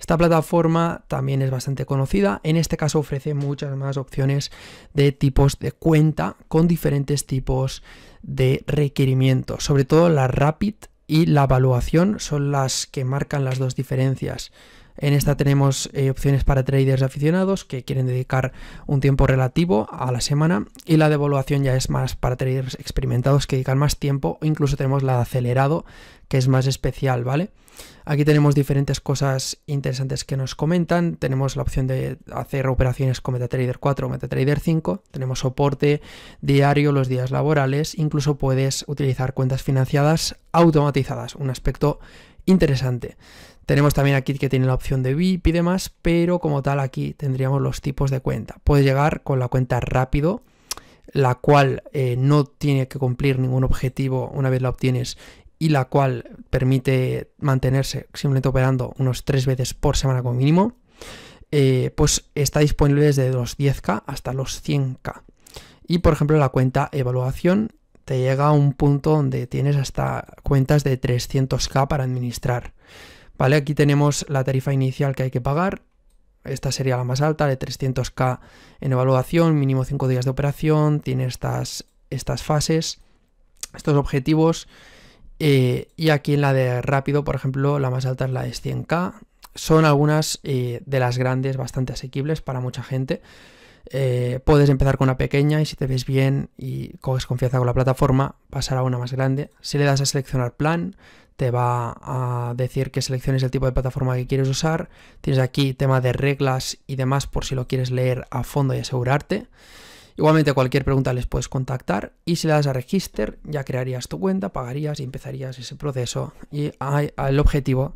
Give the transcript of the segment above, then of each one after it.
Esta plataforma también es bastante conocida, en este caso ofrece muchas más opciones de tipos de cuenta con diferentes tipos de requerimientos, sobre todo la Rapid y la evaluación son las que marcan las dos diferencias. En esta tenemos eh, opciones para traders aficionados que quieren dedicar un tiempo relativo a la semana y la devaluación ya es más para traders experimentados que dedican más tiempo. Incluso tenemos la acelerado que es más especial, ¿vale? Aquí tenemos diferentes cosas interesantes que nos comentan. Tenemos la opción de hacer operaciones con MetaTrader 4 o MetaTrader 5. Tenemos soporte diario, los días laborales. Incluso puedes utilizar cuentas financiadas automatizadas. Un aspecto interesante. Tenemos también aquí que tiene la opción de VIP y demás, pero como tal aquí tendríamos los tipos de cuenta. Puedes llegar con la cuenta rápido, la cual eh, no tiene que cumplir ningún objetivo una vez la obtienes y la cual permite mantenerse simplemente operando unos tres veces por semana como mínimo, eh, pues está disponible desde los 10k hasta los 100k. Y por ejemplo la cuenta evaluación te llega a un punto donde tienes hasta cuentas de 300k para administrar. Aquí tenemos la tarifa inicial que hay que pagar. Esta sería la más alta, de 300k en evaluación, mínimo 5 días de operación, tiene estas, estas fases, estos objetivos. Eh, y aquí en la de rápido, por ejemplo, la más alta es la de 100k. Son algunas eh, de las grandes, bastante asequibles para mucha gente. Eh, puedes empezar con una pequeña y si te ves bien y coges confianza con la plataforma, pasar a una más grande. Si le das a seleccionar plan, te va a decir que selecciones el tipo de plataforma que quieres usar. Tienes aquí tema de reglas y demás por si lo quieres leer a fondo y asegurarte. Igualmente cualquier pregunta les puedes contactar y si le das a register ya crearías tu cuenta, pagarías y empezarías ese proceso y el objetivo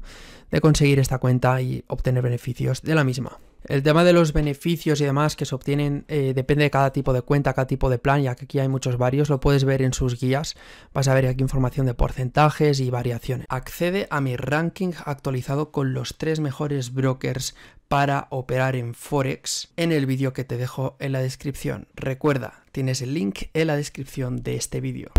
de conseguir esta cuenta y obtener beneficios de la misma. El tema de los beneficios y demás que se obtienen eh, depende de cada tipo de cuenta, cada tipo de plan, ya que aquí hay muchos varios, lo puedes ver en sus guías, vas a ver aquí información de porcentajes y variaciones. Accede a mi ranking actualizado con los tres mejores brokers para operar en Forex en el vídeo que te dejo en la descripción. Recuerda, tienes el link en la descripción de este vídeo.